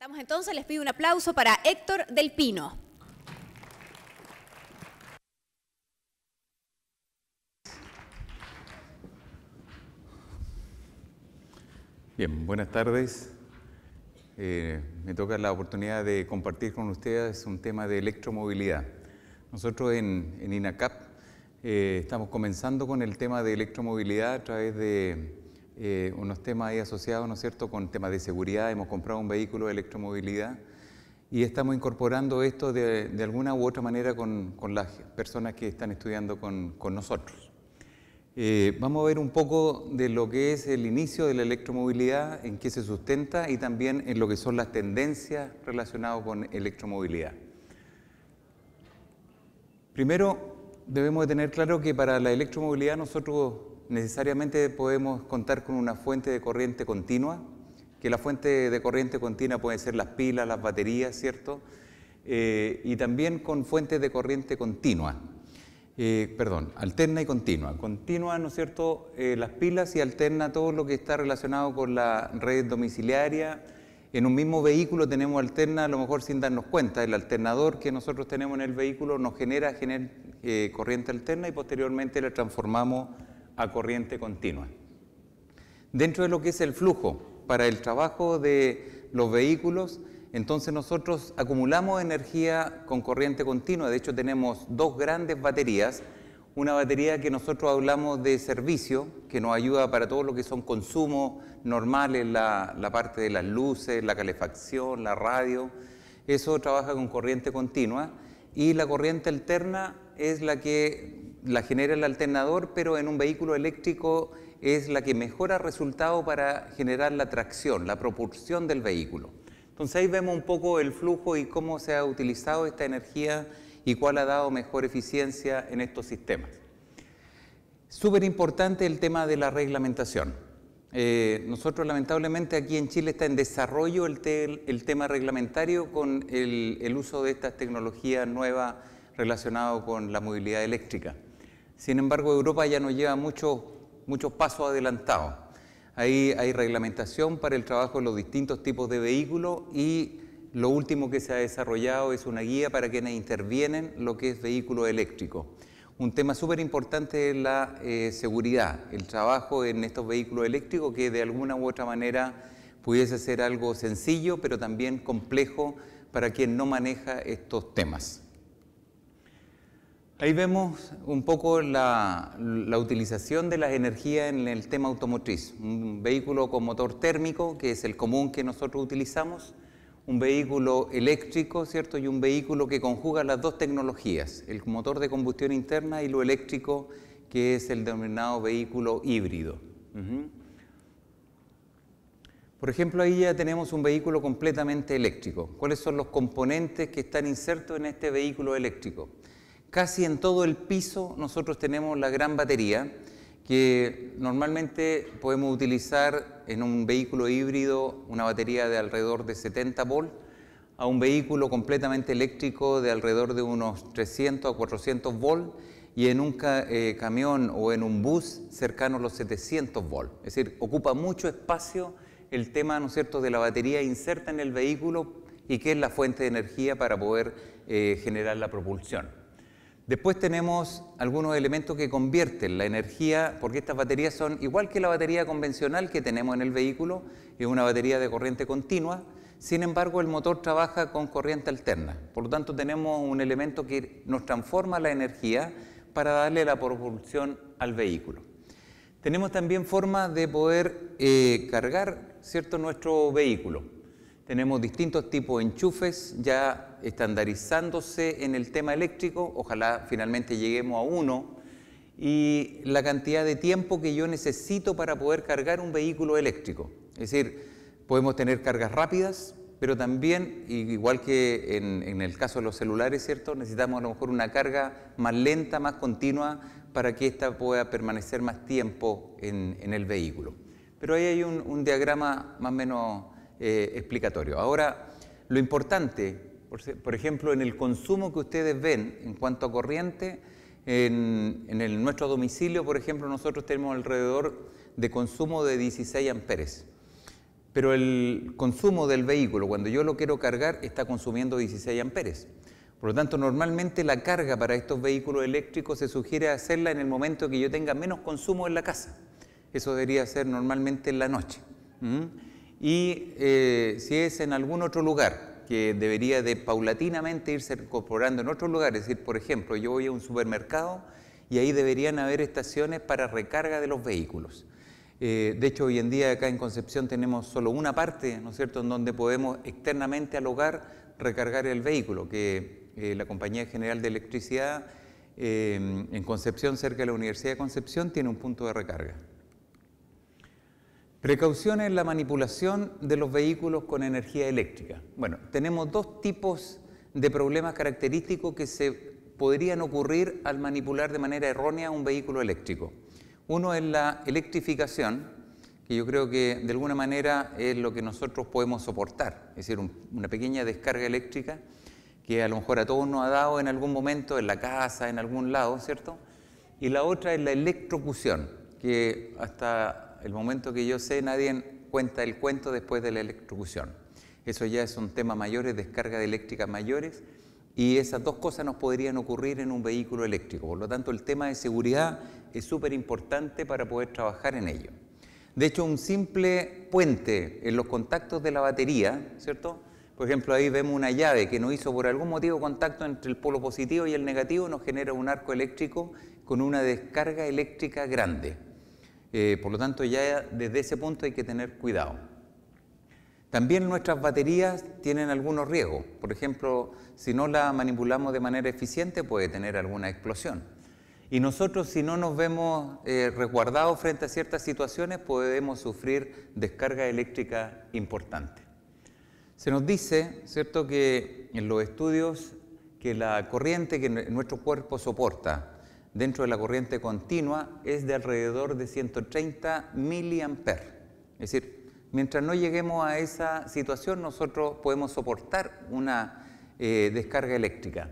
Estamos entonces, les pido un aplauso para Héctor del Pino. Bien, buenas tardes. Eh, me toca la oportunidad de compartir con ustedes un tema de electromovilidad. Nosotros en, INACAP eh, estamos comenzando con el tema de electromovilidad a través de eh, unos temas ahí asociados, ¿no es cierto?, con temas de seguridad, hemos comprado un vehículo de electromovilidad y estamos incorporando esto de, alguna u otra manera con, las personas que están estudiando con, nosotros. Eh, vamos a ver un poco de lo que es el inicio de la electromovilidad, en qué se sustenta y también en lo que son las tendencias relacionadas con electromovilidad. Primero, debemos de tener claro que para la electromovilidad nosotros necesariamente podemos contar con una fuente de corriente continua, que la fuente de corriente continua puede ser las pilas, las baterías, ¿cierto? Eh, y también con fuentes de corriente continua, eh, perdón, alterna y continua. Continua, ¿no es cierto?, eh, las pilas y alterna todo lo que está relacionado con la red domiciliaria. En un mismo vehículo tenemos alterna, a lo mejor sin darnos cuenta, el alternador que nosotros tenemos en el vehículo nos genera, genera corriente alterna y posteriormente la transformamos a corriente continua. Dentro de lo que es el flujo para el trabajo de los vehículos, entonces nosotros acumulamos energía con corriente continua. De hecho, tenemos dos grandes baterías. Una batería que nosotros hablamos de servicio, que nos ayuda para todo lo que son consumo normales, la, la parte de las luces, la calefacción, la radio. Eso trabaja con corriente continua. Y la corriente alterna es la que la genera el alternador, pero en un vehículo eléctrico es la que mejora resultado para generar la tracción, la propulsión del vehículo. Entonces ahí vemos un poco el flujo y cómo se ha utilizado esta energía y cuál ha dado mejor eficiencia en estos sistemas. Súper importante el tema de la reglamentación. Eh, nosotros lamentablemente aquí en Chile está en desarrollo el, tema reglamentario con el, uso de estas tecnologías nuevas relacionado con la movilidad eléctrica. Sin embargo, Europa ya nos lleva muchos pasos adelantados. Ahí hay reglamentación para el trabajo de los distintos tipos de vehículos y lo último que se ha desarrollado es una guía para quienes intervienen lo que es vehículo eléctrico. Un tema súper importante es la eh, seguridad, el trabajo en estos vehículos eléctricos que de alguna u otra manera pudiese ser algo sencillo, pero también complejo para quien no maneja estos temas. Ahí vemos un poco la, utilización de las energías en el tema automotriz. Un vehículo con motor térmico, que es el común que nosotros utilizamos, un vehículo eléctrico, ¿cierto? Y un vehículo que conjuga las dos tecnologías, el motor de combustión interna y lo eléctrico, que es el denominado vehículo híbrido. Por ejemplo, ahí ya tenemos un vehículo completamente eléctrico. ¿Cuáles son los componentes que están insertos en este vehículo eléctrico? casi en todo el piso nosotros tenemos la gran batería que normalmente podemos utilizar en un vehículo híbrido una batería de alrededor de 70 volt a un vehículo completamente eléctrico de alrededor de unos 300 a 400 volt y en un eh, camión o en un bus cercano a los 700 volt. Es decir, ocupa mucho espacio el tema, ¿no cierto?, de la batería inserta en el vehículo y que es la fuente de energía para poder eh, generar la propulsión. Después tenemos algunos elementos que convierten la energía, porque estas baterías son igual que la batería convencional que tenemos en el vehículo, es una batería de corriente continua, sin embargo el motor trabaja con corriente alterna, por lo tanto tenemos un elemento que nos transforma la energía para darle la propulsión al vehículo. Tenemos también formas de poder eh, cargar ¿cierto? nuestro vehículo. Tenemos distintos tipos de enchufes ya estandarizándose en el tema eléctrico, ojalá finalmente lleguemos a uno, y la cantidad de tiempo que yo necesito para poder cargar un vehículo eléctrico. Es decir, podemos tener cargas rápidas, pero también, igual que en, el caso de los celulares, ¿cierto? Necesitamos a lo mejor una carga más lenta, más continua, para que ésta pueda permanecer más tiempo en, el vehículo. Pero ahí hay un, un diagrama más o menos eh, explicatorio. Ahora, lo importante, por, ejemplo, en el consumo que ustedes ven en cuanto a corriente, en, el, nuestro domicilio, por ejemplo, nosotros tenemos alrededor de consumo de 16 amperes. Pero el consumo del vehículo, cuando yo lo quiero cargar, está consumiendo 16 amperes. Por lo tanto, normalmente la carga para estos vehículos eléctricos se sugiere hacerla en el momento que yo tenga menos consumo en la casa. Eso debería ser normalmente en la noche y eh, si es en algún otro lugar que debería de paulatinamente irse incorporando en otros lugares, es decir, por ejemplo, yo voy a un supermercado y ahí deberían haber estaciones para recarga de los vehículos. Eh, de hecho, hoy en día acá en Concepción tenemos solo una parte, ¿no es cierto?, en donde podemos externamente al hogar recargar el vehículo, que eh, la Compañía General de Electricidad en Concepción, cerca de la Universidad de Concepción, tiene un punto de recarga. Precauciones en la manipulación de los vehículos con energía eléctrica. Bueno, tenemos dos tipos de problemas característicos que se podrían ocurrir al manipular de manera errónea un vehículo eléctrico. Uno es la electrificación, que yo creo que de alguna manera es lo que nosotros podemos soportar, es decir, una pequeña descarga eléctrica que a lo mejor a todos nos ha dado en algún momento, en la casa, en algún lado, ¿cierto? Y la otra es la electrocución, que hasta el momento que yo sé, nadie cuenta el cuento después de la electrocución. Eso ya es un tema mayor, descarga de eléctricas mayores, y esas dos cosas nos podrían ocurrir en un vehículo eléctrico. Por lo tanto, el tema de seguridad es súper importante para poder trabajar en ello. De hecho, un simple puente en los contactos de la batería, ¿cierto? Por ejemplo, ahí vemos una llave que no hizo por algún motivo contacto entre el polo positivo y el negativo, nos genera un arco eléctrico con una descarga eléctrica grande. Eh, por lo tanto, ya desde ese punto hay que tener cuidado. También nuestras baterías tienen algunos riesgos. Por ejemplo, si no la manipulamos de manera eficiente puede tener alguna explosión. Y nosotros si no nos vemos eh, resguardados frente a ciertas situaciones podemos sufrir descarga eléctrica importante. Se nos dice, ¿cierto?, que en los estudios que la corriente que nuestro cuerpo soporta, dentro de la corriente continua es de alrededor de 130 miliamperes. Es decir, mientras no lleguemos a esa situación, nosotros podemos soportar una eh, descarga eléctrica.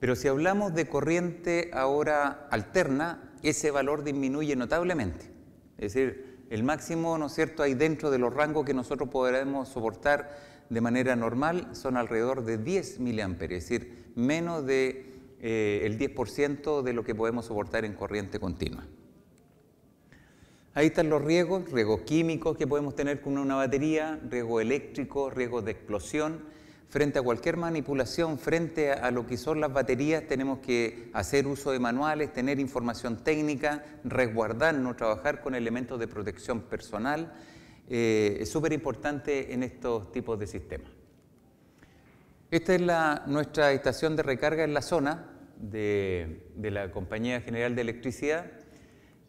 Pero si hablamos de corriente ahora alterna, ese valor disminuye notablemente. Es decir, el máximo, ¿no es cierto?, hay dentro de los rangos que nosotros podremos soportar de manera normal, son alrededor de 10 miliamperes, es decir, menos de eh, el 10% de lo que podemos soportar en corriente continua. Ahí están los riesgos, riesgos químicos que podemos tener con una batería, riesgo eléctrico, riesgo de explosión. Frente a cualquier manipulación, frente a, lo que son las baterías, tenemos que hacer uso de manuales, tener información técnica, resguardarnos, trabajar con elementos de protección personal. Eh, es súper importante en estos tipos de sistemas. Esta es la, nuestra estación de recarga en la zona de, la Compañía General de Electricidad.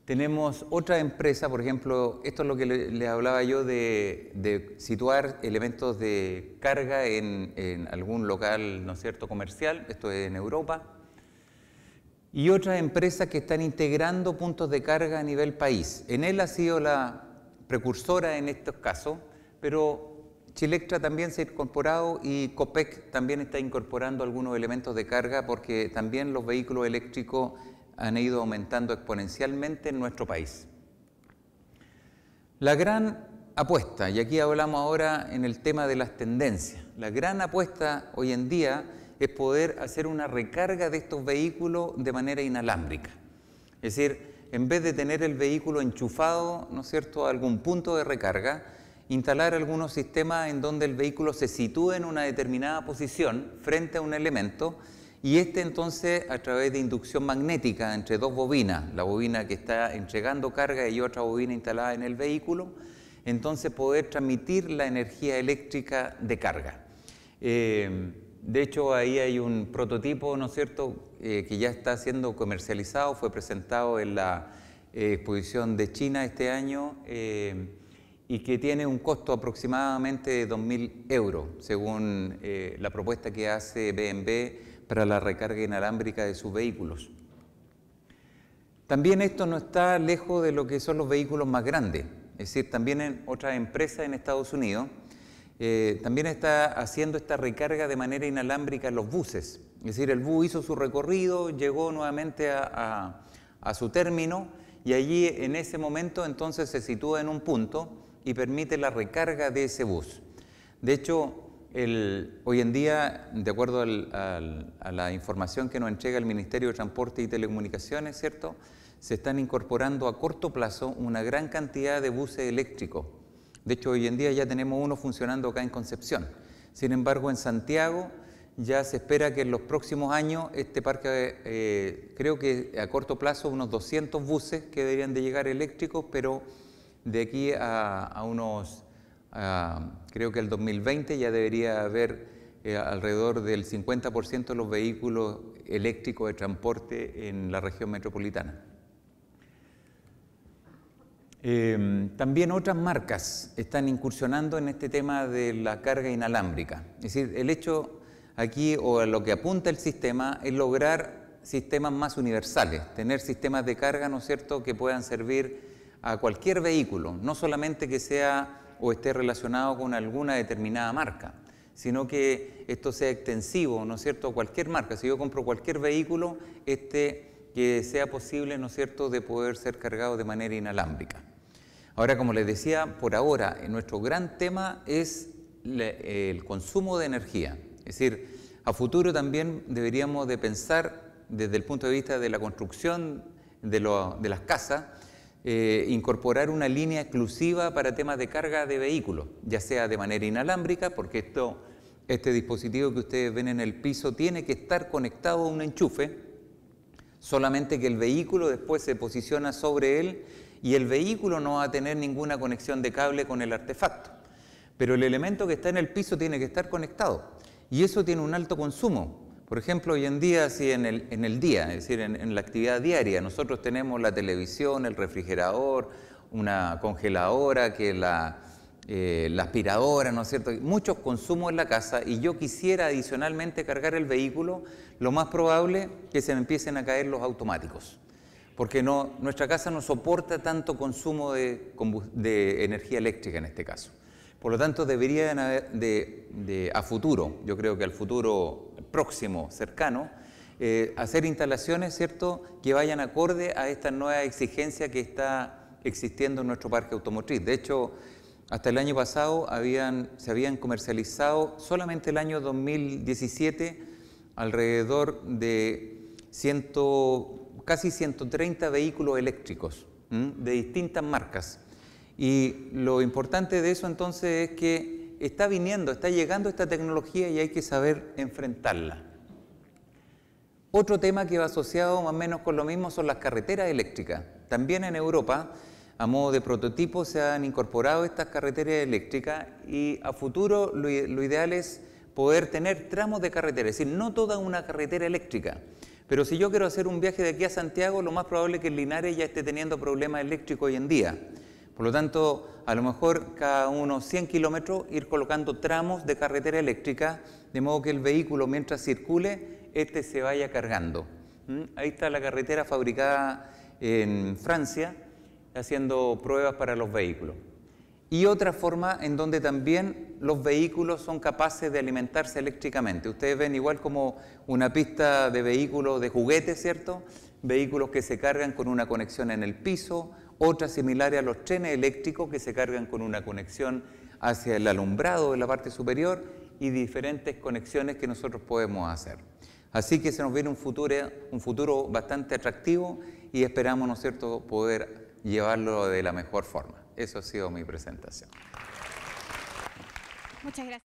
Tenemos otra empresa, por ejemplo, esto es lo que les hablaba yo de, situar elementos de carga en, algún local, ¿no cierto?, comercial, esto es en Europa. Y otras empresas que están integrando puntos de carga a nivel país. En él ha sido la precursora en estos casos, pero Chilextra también se ha incorporado y COPEC también está incorporando algunos elementos de carga porque también los vehículos eléctricos han ido aumentando exponencialmente en nuestro país. La gran apuesta, y aquí hablamos ahora en el tema de las tendencias, la gran apuesta hoy en día es poder hacer una recarga de estos vehículos de manera inalámbrica. Es decir, en vez de tener el vehículo enchufado, ¿no es cierto?, a algún punto de recarga, instalar algunos sistemas en donde el vehículo se sitúe en una determinada posición frente a un elemento y este entonces a través de inducción magnética entre dos bobinas, la bobina que está entregando carga y otra bobina instalada en el vehículo, entonces poder transmitir la energía eléctrica de carga. Eh, de hecho, ahí hay un prototipo, ¿no es cierto?, eh, que ya está siendo comercializado, fue presentado en la eh, exposición de China este año y que tiene un costo aproximadamente de 2.000 euros, según eh, la propuesta que hace BMW para la recarga inalámbrica de sus vehículos. También esto no está lejos de lo que son los vehículos más grandes, es decir, también en otra empresa en Estados Unidos eh, también está haciendo esta recarga de manera inalámbrica en los buses, es decir, el bus hizo su recorrido, llegó nuevamente a su término y allí en ese momento entonces se sitúa en un punto, y permite la recarga de ese bus. De hecho, el, hoy en día, de acuerdo a la información que nos entrega el Ministerio de Transporte y Telecomunicaciones, ¿cierto? se están incorporando a corto plazo una gran cantidad de buses eléctricos. De hecho, hoy en día ya tenemos uno funcionando acá en Concepción. Sin embargo, en Santiago ya se espera que en los próximos años este parque, eh, creo que a corto plazo, unos 200 buses que deberían de llegar eléctricos, pero de aquí a, unos, creo que el 2020 ya debería haber eh, alrededor del 50% de los vehículos eléctricos de transporte en la región metropolitana. Em, también otras marcas están incursionando en este tema de la carga inalámbrica. Es decir, el hecho aquí o a lo que apunta el sistema es lograr sistemas más universales, tener sistemas de carga, ¿no es cierto?, que puedan servir a cualquier vehículo, no solamente que sea o esté relacionado con alguna determinada marca, sino que esto sea extensivo, ¿no es cierto?, a cualquier marca. Si yo compro cualquier vehículo, este que sea posible, ¿no es cierto?, de poder ser cargado de manera inalámbrica. Ahora, como les decía, por ahora, nuestro gran tema es el consumo de energía. Es decir, a futuro también deberíamos de pensar desde el punto de vista de la construcción de, de las casas, eh, incorporar una línea exclusiva para temas de carga de vehículos, ya sea de manera inalámbrica, porque esto, este dispositivo que ustedes ven en el piso tiene que estar conectado a un enchufe, solamente que el vehículo después se posiciona sobre él y el vehículo no va a tener ninguna conexión de cable con el artefacto. Pero el elemento que está en el piso tiene que estar conectado y eso tiene un alto consumo, por ejemplo, hoy en día, si en el, día, es decir, en, la actividad diaria, nosotros tenemos la televisión, el refrigerador, una congeladora, que eh, la, aspiradora, ¿no es cierto? Muchos consumos en la casa y yo quisiera adicionalmente cargar el vehículo, lo más probable que se me empiecen a caer los automáticos, porque no, nuestra casa no soporta tanto consumo de, de energía eléctrica en este caso. Por lo tanto, deberían haber de, a futuro, yo creo que al futuro próximo, cercano, eh, hacer instalaciones, ¿cierto?, que vayan acorde a esta nueva exigencia que está existiendo en nuestro parque automotriz. De hecho, hasta el año pasado habían, se habían comercializado solamente el año 2017 alrededor de casi 130 vehículos eléctricos de distintas marcas. Y lo importante de eso entonces es que está viniendo, está llegando esta tecnología y hay que saber enfrentarla. Otro tema que va asociado más o menos con lo mismo son las carreteras eléctricas. También en Europa, a modo de prototipo, se han incorporado estas carreteras eléctricas y a futuro lo, ideal es poder tener tramos de carretera, es decir, no toda una carretera eléctrica. Pero si yo quiero hacer un viaje de aquí a Santiago, lo más probable es que Linares ya esté teniendo problemas eléctricos hoy en día. Por lo tanto, a lo mejor cada unos 100 kilómetros ir colocando tramos de carretera eléctrica, de modo que el vehículo mientras circule, este se vaya cargando. ¿Mm? Ahí está la carretera fabricada en Francia, haciendo pruebas para los vehículos. Y otra forma en donde también los vehículos son capaces de alimentarse eléctricamente. Ustedes ven igual como una pista de vehículos de juguete, ¿cierto? Vehículos que se cargan con una conexión en el piso, otras similares a los trenes eléctricos que se cargan con una conexión hacia el alumbrado de la parte superior y diferentes conexiones que nosotros podemos hacer. Así que se nos viene un futuro, bastante atractivo y esperamos, ¿no cierto?, poder llevarlo de la mejor forma. Eso ha sido mi presentación. Muchas gracias.